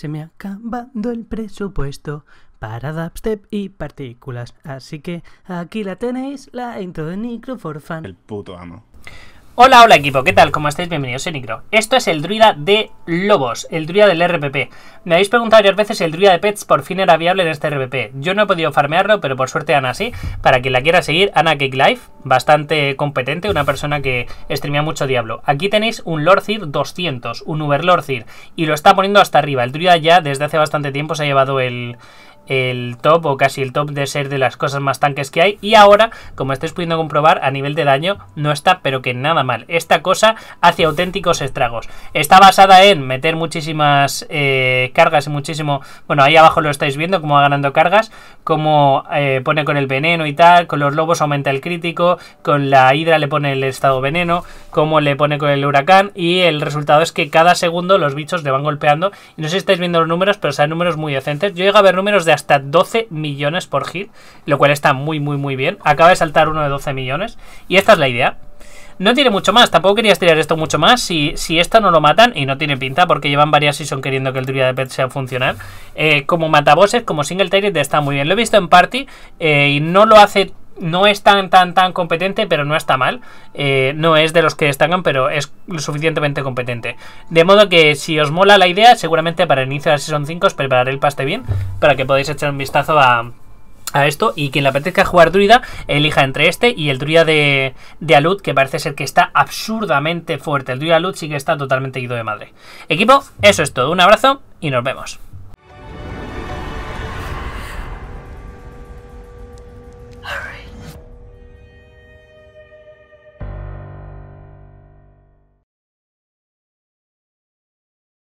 Se me ha acabado el presupuesto para dubstep y partículas. Así que aquí la tenéis, la intro de Nicro for El puto amo. Hola, hola equipo, ¿qué tal? ¿Cómo estáis? Bienvenidos a Nicro. Esto es el druida de lobos, el druida del RPP. Me habéis preguntado varias veces si el druida de pets por fin era viable en este RPP. Yo no he podido farmearlo, pero por suerte Ana sí. Para quien la quiera seguir, Ana Cake Life bastante competente, una persona que streamea mucho Diablo. Aquí tenéis un Lorcir 200, un Uber Uberlorcir, y lo está poniendo hasta arriba. El druida ya desde hace bastante tiempo se ha llevado el, el top o casi el top de ser de las cosas más tanques que hay. Y ahora, como estáis pudiendo comprobar, a nivel de daño no está, pero que nada mal. Esta cosa hace auténticos estragos. Está basada en meter muchísimas eh, cargas y muchísimo... Bueno, ahí abajo lo estáis viendo, como va ganando cargas como eh, pone con el veneno y tal, con los lobos aumenta el crítico, con la hidra le pone el estado veneno, como le pone con el huracán y el resultado es que cada segundo los bichos le van golpeando. Y no sé si estáis viendo los números, pero son números muy decentes. Yo llego a ver números de hasta 12 millones por hit, lo cual está muy, muy, muy bien. Acaba de saltar uno de 12 millones y esta es la idea. No tiene mucho más, tampoco quería estirar esto mucho más. Si, esto no lo matan, y no tiene pinta porque llevan varias season queriendo que el Druida de Pet sea funcional, eh, como mataboses, como single target está muy bien. Lo he visto en party eh, y no lo hace no es tan tan tan competente, pero no está mal. Eh, no es de los que destacan, pero es lo suficientemente competente. De modo que si os mola la idea, seguramente para el inicio de la Season 5 os prepararé el paste bien para que podáis echar un vistazo a, a esto y quien le apetezca jugar druida elija entre este y el druida de, de Alud que parece ser que está absurdamente fuerte el druida Alud sí que está totalmente ido de madre equipo, eso es todo, un abrazo y nos vemos